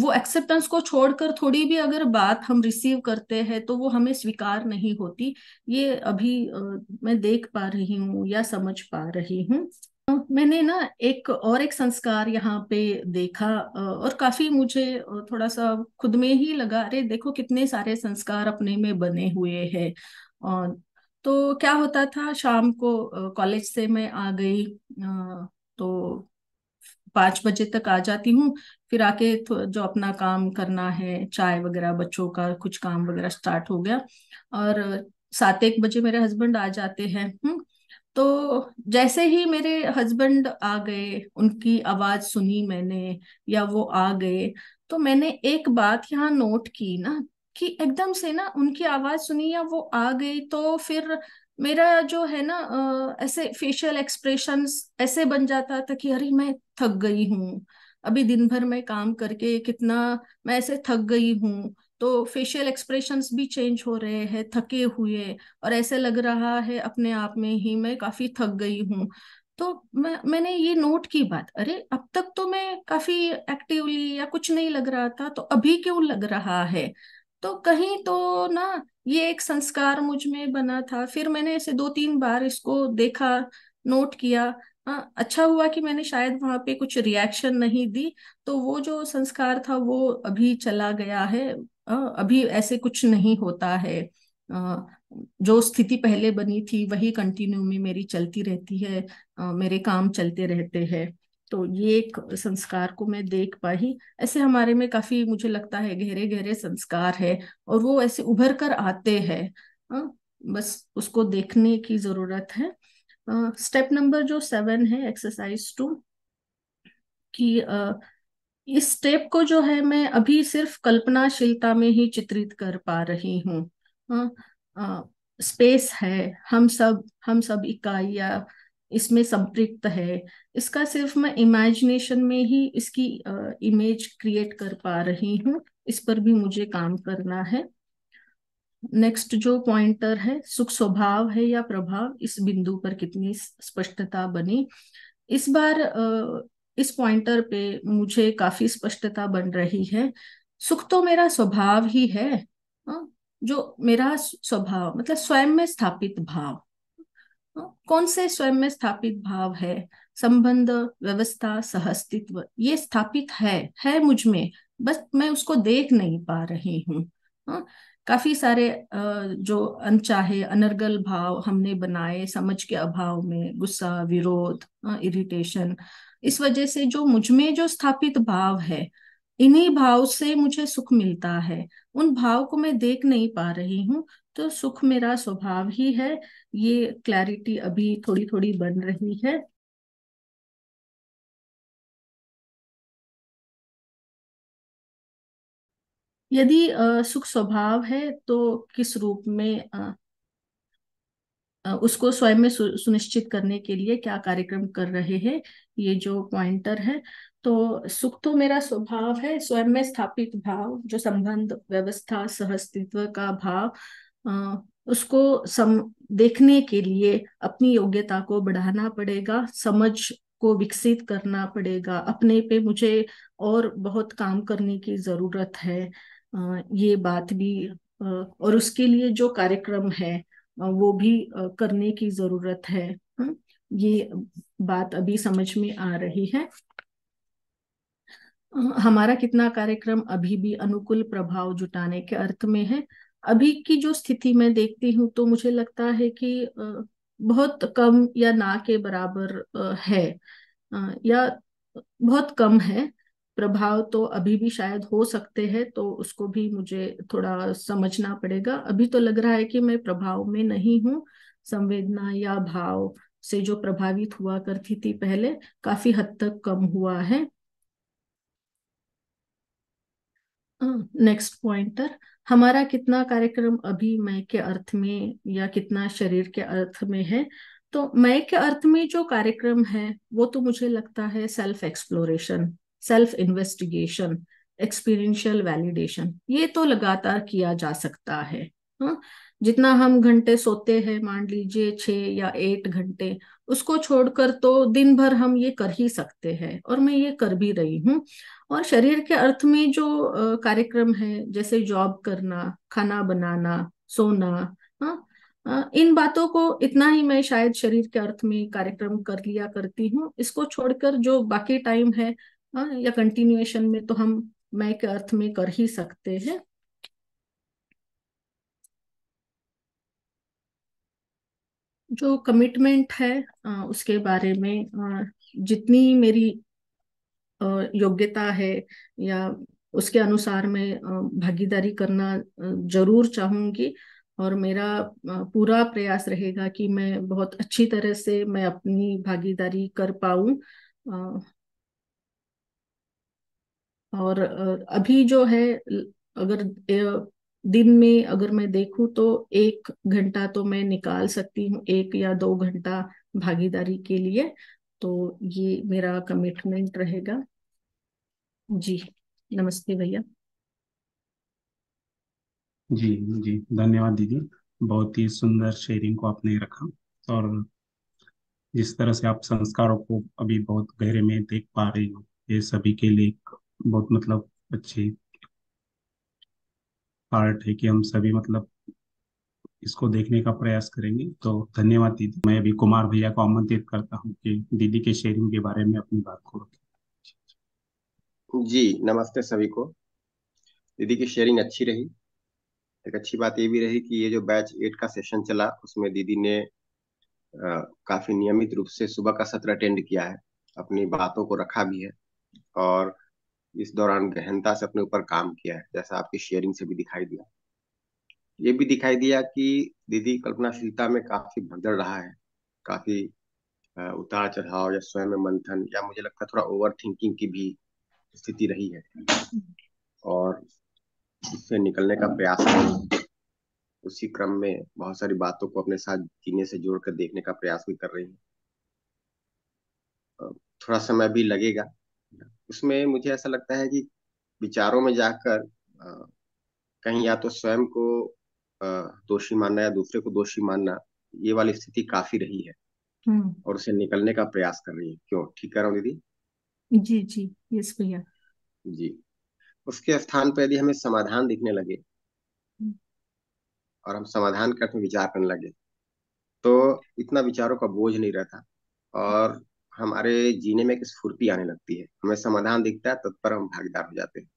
वो एक्सेप्टेंस को छोड़कर थोड़ी भी अगर बात हम रिसीव करते हैं तो वो हमें स्वीकार नहीं होती ये अभी मैं देख पा रही हूँ या समझ पा रही हूँ मैंने ना एक और एक संस्कार यहाँ पे देखा और काफी मुझे थोड़ा सा खुद में ही लगा अरे देखो कितने सारे संस्कार अपने में बने हुए हैं तो क्या होता था शाम को कॉलेज से मैं आ गई तो पाँच बजे तक आ जाती हूँ फिर आके जो अपना काम करना है चाय वगैरह बच्चों का कुछ काम वगैरह स्टार्ट हो गया और सात एक बजे मेरे हस्बैंड आ जाते हैं हुँ? हम्म, तो जैसे ही मेरे हस्बैंड आ गए उनकी आवाज सुनी मैंने या वो आ गए तो मैंने एक बात यहाँ नोट की ना कि एकदम से ना उनकी आवाज सुनी या वो आ गई तो फिर मेरा जो है ना ऐसे फेशियल एक्सप्रेशन ऐसे बन जाता था कि अरे मैं थक गई हूँ अभी दिन भर में काम करके कितना मैं ऐसे थक गई हूँ तो फेशियल एक्सप्रेशन भी चेंज हो रहे हैं थके हुए और ऐसे लग रहा है अपने आप में ही मैं काफी थक गई हूँ तो मैं मैंने ये नोट की बात अरे अब तक तो मैं काफी एक्टिवली या कुछ नहीं लग रहा था तो अभी क्यों लग रहा है तो कहीं तो ना ये एक संस्कार मुझ में बना था फिर मैंने ऐसे दो तीन बार इसको देखा नोट किया आ, हाँ, अच्छा हुआ कि मैंने शायद वहां पे कुछ रिएक्शन नहीं दी तो वो जो संस्कार था वो अभी चला गया है अभी ऐसे कुछ नहीं होता है जो स्थिति पहले बनी थी वही कंटिन्यू में मेरी चलती रहती है मेरे काम चलते रहते हैं तो ये एक संस्कार को मैं देख पाई ऐसे हमारे में काफी मुझे लगता है गहरे गहरे संस्कार है और वो ऐसे उभर कर आते हैं बस उसको देखने की जरूरत है स्टेप नंबर जो सेवन है एक्सरसाइज टू कि इस स्टेप को जो है मैं अभी सिर्फ कल्पनाशीलता में ही चित्रित कर पा रही हूँ स्पेस है हम सब हम सब इकाइया इसमें संप्रिक्त है इसका सिर्फ मैं इमेजिनेशन में ही इसकी इमेज क्रिएट कर पा रही हूँ इस पर भी मुझे काम करना है नेक्स्ट जो पॉइंटर है सुख स्वभाव है या प्रभाव इस बिंदु पर कितनी स्पष्टता बनी इस बार इस पॉइंटर पे मुझे काफी स्पष्टता बन रही है सुख तो मेरा स्वभाव ही है हाँ, जो मेरा स्वभाव मतलब स्वयं में स्थापित भाव हाँ, कौन से स्वयं में स्थापित भाव है संबंध व्यवस्था सहस्तित्व ये स्थापित है है मुझ में बस मैं उसको देख नहीं पा रही हूँ हाँ, काफी सारे जो अनचाहे अनर्गल भाव हमने बनाए समझ के अभाव में गुस्सा विरोध इरिटेशन इस वजह से जो मुझ में जो स्थापित भाव है इन्हीं भाव से मुझे सुख मिलता है उन भाव को मैं देख नहीं पा रही हूँ तो सुख मेरा स्वभाव ही है ये क्लैरिटी अभी थोड़ी थोड़ी बन रही है यदि सुख स्वभाव है तो किस रूप में आ, उसको स्वयं में सु, सुनिश्चित करने के लिए क्या कार्यक्रम कर रहे हैं ये जो पॉइंटर है तो सुख तो मेरा स्वभाव है स्वयं में स्थापित भाव जो संबंध व्यवस्था सहस्तित्व का भाव उसको सम देखने के लिए अपनी योग्यता को बढ़ाना पड़ेगा समझ को विकसित करना पड़ेगा अपने पे मुझे और बहुत काम करने की जरूरत है ये बात भी और उसके लिए जो कार्यक्रम है वो भी करने की जरूरत है हम्म, ये बात अभी समझ में आ रही है हमारा कितना कार्यक्रम अभी भी अनुकूल प्रभाव जुटाने के अर्थ में है अभी की जो स्थिति मैं देखती हूँ तो मुझे लगता है कि बहुत कम या ना के बराबर है या बहुत कम है प्रभाव तो अभी भी शायद हो सकते हैं तो उसको भी मुझे थोड़ा समझना पड़ेगा अभी तो लग रहा है कि मैं प्रभाव में नहीं हूँ संवेदना या भाव से जो प्रभावित हुआ करती थी पहले काफी हद तक कम हुआ है नेक्स्ट पॉइंटर हमारा कितना कार्यक्रम अभी मय के अर्थ में या कितना शरीर के अर्थ में है तो मैं के अर्थ में जो कार्यक्रम है वो तो मुझे लगता है self exploration self investigation experiential validation ये तो लगातार किया जा सकता है हाँ जितना हम घंटे सोते हैं मान लीजिए छ या एट घंटे उसको छोड़कर तो दिन भर हम ये कर ही सकते हैं और मैं ये कर भी रही हूँ और शरीर के अर्थ में जो कार्यक्रम है जैसे जॉब करना खाना बनाना सोना हाँ इन बातों को इतना ही मैं शायद शरीर के अर्थ में कार्यक्रम कर लिया करती हूँ इसको छोड़कर जो बाकी टाइम है हाँ या कंटिन्यूएशन में तो हम मैं के अर्थ में कर ही सकते हैं जो कमिटमेंट है उसके बारे में जितनी मेरी योग्यता है या उसके अनुसार मैं भागीदारी करना जरूर चाहूंगी और मेरा पूरा प्रयास रहेगा कि मैं बहुत अच्छी तरह से मैं अपनी भागीदारी कर पाऊ और अभी जो है अगर दिन में अगर मैं देखूं तो एक घंटा तो मैं निकाल सकती हूँ एक या दो घंटा भागीदारी के लिए तो ये मेरा कमिटमेंट रहेगा जी नमस्ते भैया जी जी धन्यवाद दीदी बहुत ही सुंदर शेयरिंग को आपने रखा और जिस तरह से आप संस्कारों को अभी बहुत गहरे में देख पा रही हो ये सभी के लिए बहुत मतलब अच्छी पार्ट है कि हम सभी मतलब इसको देखने का प्रयास करेंगे तो धन्यवाद दीदी मैं अभी कुमार भैया को आमंत्रित करता हूँ कि दीदी के शेयरिंग के बारे में अपनी बात को रखें जी नमस्ते सभी को दीदी की शेयरिंग अच्छी रही एक अच्छी बात ये भी रही कि ये जो बैच एट का सेशन चला उसमें दीदी ने आ, काफी नियमित रूप से सुबह का सत्र अटेंड किया है अपनी बातों को रखा भी है और इस दौरान गहनता से अपने ऊपर काम किया है जैसा आपकी शेयरिंग से भी दिखाई दिया ये भी दिखाई दिया कि दीदी कल्पनाशीलता में काफी भगदड़ रहा है काफी उतार चढ़ाव या स्वयं मंथन या मुझे लगता है थोड़ा ओवर थिंकिंग की भी स्थिति रही है और इससे निकलने का प्रयास उसी क्रम में बहुत सारी बातों को अपने साथ जीने से जोड़कर देखने का प्रयास भी कर रही हूँ थोड़ा समय भी लगेगा उसमें मुझे ऐसा लगता है कि विचारों में जाकर कहीं या तो स्वयं को दोषी मानना या दूसरे को दोषी मानना ये वाली स्थिति काफी रही है हम्म। और उसे निकलने का प्रयास कर रही है क्यों ठीक कर रहा हूँ दीदी जी जी यस भैया जी उसके स्थान पर यदि हमें समाधान दिखने लगे हम्म। और हम समाधान का विचार करने लगे तो इतना विचारों का बोझ नहीं रहता और हमारे जीने में एक स्फूर्ति आने लगती है हमें समाधान दिखता है तत्पर हम भागीदार हो जाते हैं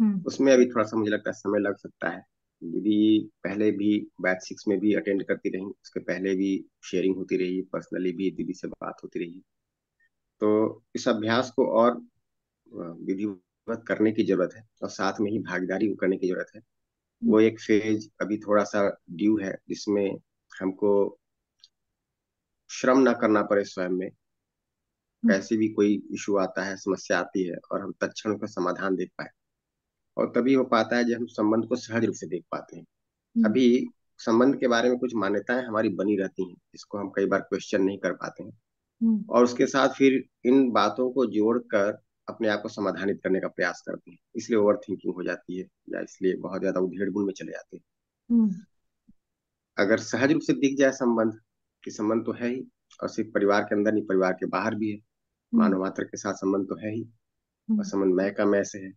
हम्म। उसमें अभी थोड़ा सा मुझे लगता है समय लग सकता है दीदी पहले भी बैच सिक्स में भी अटेंड करती रही उसके पहले भी शेयरिंग होती रही पर्सनली भी दीदी से बात होती रही तो इस अभ्यास को और विधिवत करने की जरूरत है और साथ में ही भागीदारी करने की जरूरत है हम्म। वो एक फेज अभी थोड़ा सा ड्यू है जिसमें हमको श्रम ना करना पड़े स्वयं में हम्म। कैसे भी कोई इशू आता है समस्या आती है और हम तत्ण का समाधान देख पाए और तभी हो पाता है जब हम संबंध को सहज रूप से देख पाते हैं हम्म। अभी संबंध के बारे में कुछ मान्यताएं हमारी बनी रहती हैं इसको हम कई बार क्वेश्चन नहीं कर पाते हैं हम्म। और उसके साथ फिर इन बातों को जोड़कर अपने आप को समाधानित करने का प्रयास करते हैं इसलिए ओवर थिंकिंग हो जाती है या इसलिए बहुत ज्यादा उधेड़ में चले जाते हैं हम्म। अगर सहज रूप से दिख जाए संबंध कि संबंध तो है ही और सिर्फ परिवार के अंदर नहीं परिवार के बाहर भी है हम्म। मानव मात्र के साथ संबंध तो है ही और संबंध मैं का मैं से है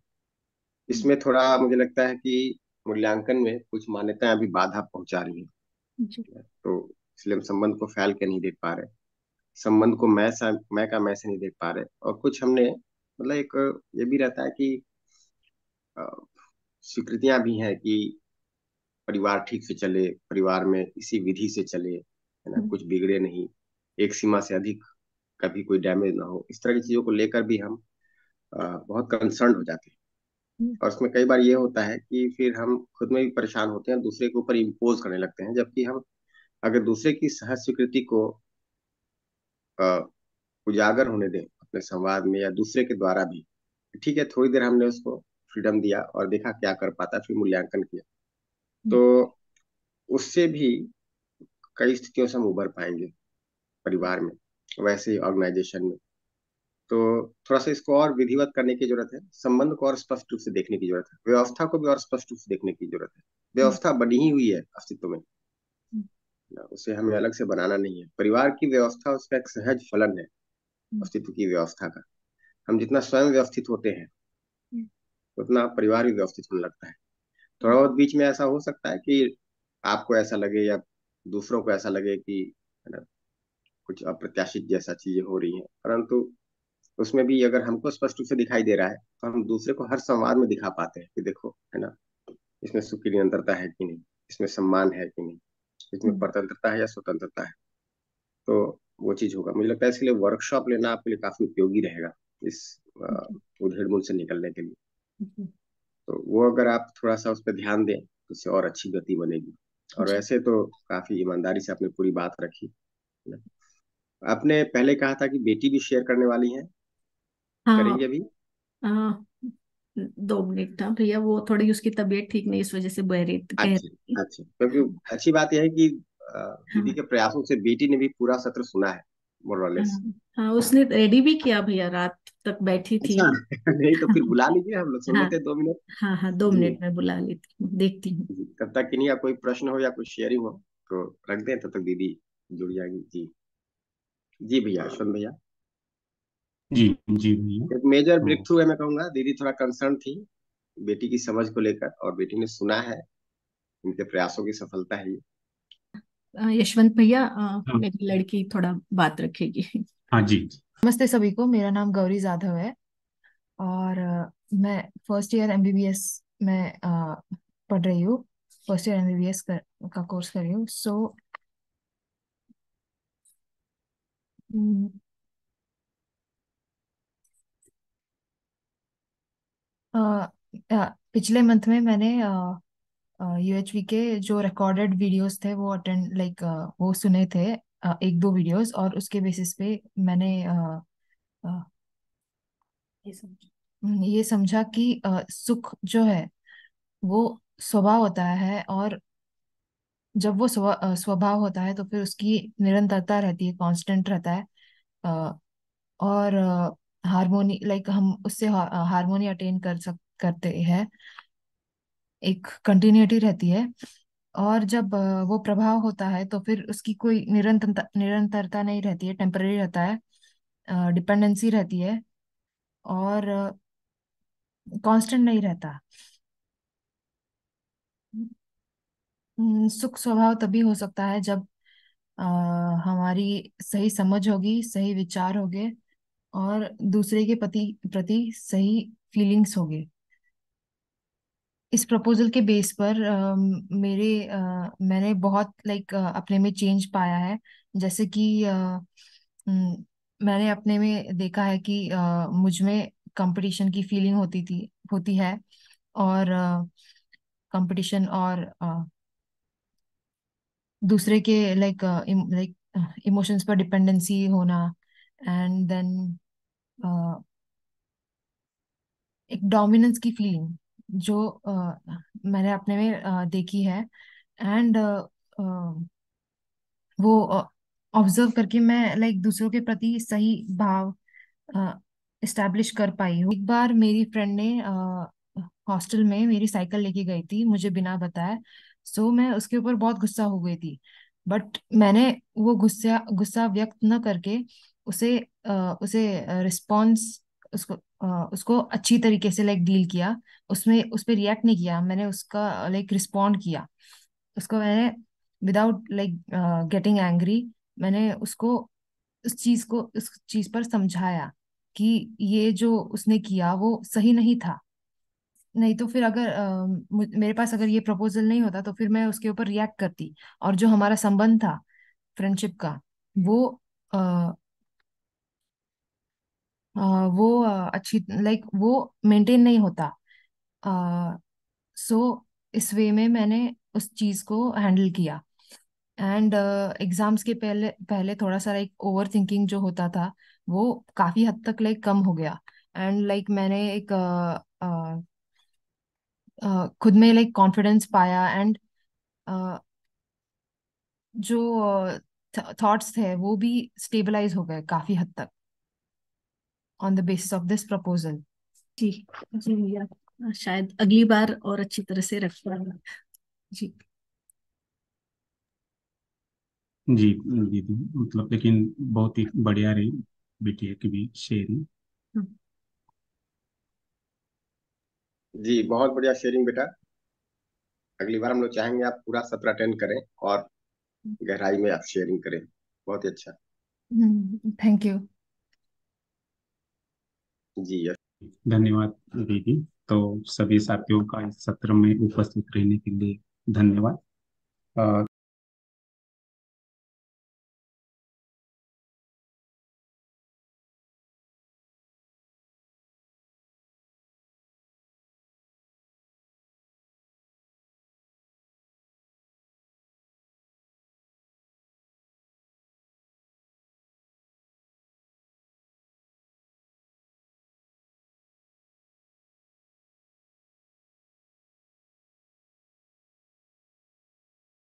इसमें थोड़ा मुझे लगता है कि मूल्यांकन में कुछ मान्यताएं अभी बाधा पहुंचा रही है तो इसलिए हम संबंध को फैल के नहीं देख पा रहे संबंध को मैं सा मैं का मैं से नहीं देख पा रहे और कुछ हमने मतलब एक ये भी रहता है कि स्वीकृतियां भी हैं कि परिवार ठीक से चले परिवार में इसी विधि से चले है ना हम्म। कुछ बिगड़े नहीं एक सीमा से अधिक कभी कोई डैमेज ना हो इस तरह की चीजों को लेकर भी हम आ, बहुत कंसर्न हो जाते हैं हम्म। और उसमें कई बार ये होता है कि फिर हम खुद में भी परेशान होते हैं दूसरे के ऊपर इम्पोज करने लगते हैं जबकि हम अगर दूसरे की सह स्वीकृति को उजागर होने दें अपने संवाद में या दूसरे के द्वारा भी ठीक है थोड़ी देर हमने उसको फ्रीडम दिया और देखा क्या कर पाता फिर मूल्यांकन किया हम्म। तो उससे भी कई स्थितियों से हम उभर पाएंगे परिवार में वैसे ही ऑर्गेनाइजेशन में तो थोड़ा सा इसको और विधिवत करने की जरूरत है संबंध को और स्पष्ट रूप से देखने की जरूरत है व्यवस्था को भी और स्पष्ट रूप से देखने की जरूरत है व्यवस्था बनी ही हुई है अस्तित्व में उसे हमें अलग से बनाना नहीं है परिवार की व्यवस्था उसका एक सहज फलन है हम्म। अस्तित्व की व्यवस्था का हम जितना स्वयं व्यवस्थित होते हैं हम्म। उतना परिवार भी व्यवस्थित होने लगता है थोड़ा बहुत बीच में ऐसा हो सकता है कि आपको ऐसा लगे या दूसरों को ऐसा लगे कि है ना कुछ अप्रत्याशित जैसा चीजें हो रही हैं परंतु उसमें भी अगर हमको स्पष्ट रूप से दिखाई दे रहा है तो हम दूसरे को हर संवाद में दिखा पाते हैं कि देखो है ना इसमें सुख की निरंतरता है कि नहीं इसमें सम्मान है कि नहीं इसमें परतंत्रता है या स्वतंत्रता है तो वो चीज होगा मुझे लगता है इसके लिए वर्कशॉप लेना आपके लिए काफी उपयोगी रहेगा इस उधेड़मुल से निकलने के लिए तो वो अगर आप थोड़ा सा उस पर ध्यान दें तो उससे और अच्छी गति बनेगी और वैसे तो काफी ईमानदारी से आपने पूरी बात रखी आपने पहले कहा था कि बेटी भी शेयर करने वाली है हाँ, करेंगे अभी हाँ दो मिनट था भैया वो थोड़ी उसकी तबीयत ठीक नहीं इस वजह से बह अच्छा, रही कह रही अच्छी क्योंकि अच्छी बात यह है कि दीदी हाँ। के प्रयासों से बेटी ने भी पूरा सत्र सुना है मोरलेस हाँ, हाँ उसने रेडी भी किया भैया रात तक बैठी थी अच्छा, नहीं तो फिर बुला लीजिए हम लोग सुन लेते हाँ, दो मिनट हाँ हाँ दो मिनट में बुला लेती हूँ देखती हूँ तब तक या कोई प्रश्न हो या कोई शेयरिंग हो तो रख दें तब तक दीदी जुड़ जाएगी जी जी भैया अश्वंत भैया जी जी एक मेजर ब्रेक थ्रू है मैं कहूंगा दीदी थोड़ा कंसर्न थी बेटी की समझ को लेकर और बेटी ने सुना है इनके प्रयासों की सफलता है ये यशवंत भैया हाँ। मेरी लड़की थोड़ा बात रखेगी हाँ जी नमस्ते सभी को मेरा नाम गौरी जाधव है और मैं फर्स्ट ईयर एमबीबीएस में पढ़ रही हूँ फर्स्ट ईयर एमबीबीएस का कोर्स कर रही हूँ सो so, हम्म, पिछले मंथ में मैंने यूएचवी के जो रिकॉर्डेड वीडियोस थे वो अटेंड लाइक वो सुने थे आ, एक दो वीडियोस और उसके बेसिस पे मैंने आ, आ, ये समझ- ये समझा कि आ, सुख जो है वो स्वभाव होता है और जब वो स्व, स्वभाव होता है तो फिर उसकी निरंतरता रहती है कांस्टेंट रहता है आ, और हारमोनी लाइक हम उससे हारमोनी अटेन कर सक करते हैं एक कंटिन्यूटी रहती है और जब वो प्रभाव होता है तो फिर उसकी कोई निरंतरता निरंतरता नहीं रहती है टेम्पररी रहता है डिपेंडेंसी रहती है और कांस्टेंट नहीं रहता हम्म, सुख स्वभाव तभी हो सकता है जब आ, हमारी सही समझ होगी सही विचार गए और दूसरे के पति प्रति सही फीलिंग्स होंगे इस प्रपोजल के बेस पर uh, मेरे uh, मैंने बहुत लाइक अपने में चेंज पाया है जैसे कि uh, मैंने अपने में देखा है कि uh, मुझ में कंपटीशन की फीलिंग होती थी होती है और कंपटीशन और uh, दूसरे के लाइक लाइक इमोशंस पर डिपेंडेंसी होना एंड देन एक डोमिनेंस की फीलिंग जो आ, मैंने अपने में आ, देखी है एंड वो ऑब्जर्व करके मैं लाइक like, दूसरों के प्रति सही भाव इस्टेब्लिश कर पाई हूँ एक बार मेरी फ्रेंड ने हॉस्टल में मेरी साइकिल लेके गई थी मुझे बिना बताए सो so, मैं उसके ऊपर बहुत गुस्सा हो गई थी बट मैंने वो गुस्सा गुस्सा व्यक्त न करके उसे उसे रिस्पॉन्स उसको उसको अच्छी तरीके से लाइक डील किया उसमें उस पर रिएक्ट नहीं किया मैंने उसका लाइक रिस्पॉन्ड किया उसको मैंने विदाउट लाइक गेटिंग एंग्री मैंने उसको उस चीज को उस चीज पर समझाया कि ये जो उसने किया वो सही नहीं था नहीं तो फिर अगर uh, मेरे पास अगर ये प्रपोजल नहीं होता तो फिर मैं उसके ऊपर रिएक्ट करती और जो हमारा संबंध था फ्रेंडशिप का वो uh, वो अच्छी लाइक वो मेंटेन नहीं होता सो इस वे में मैंने उस चीज़ को हैंडल किया एंड एग्जाम्स के पहले पहले थोड़ा सा लाइक ओवर थिंकिंग जो होता था वो काफ़ी हद तक लाइक कम हो गया एंड लाइक मैंने एक खुद में लाइक कॉन्फिडेंस पाया एंड जो थॉट्स थे वो भी स्टेबलाइज हो गए काफ़ी हद तक on the basis of this proposal जी जी शायद अगली बार और अच्छी तरह से रख जी जी दीदी तो मतलब लेकिन बहुत ही बढ़िया रही बिटिया की भी शेयरिंग हम्म। जी बहुत बढ़िया शेयरिंग बेटा अगली बार हम लोग चाहेंगे आप पूरा सत्र अटेंड करें और हम्म। गहराई में आप शेयरिंग करें बहुत ही अच्छा थैंक हम्म, यू जी यस धन्यवाद दीदी तो सभी साथियों का इस सत्र में उपस्थित रहने के लिए धन्यवाद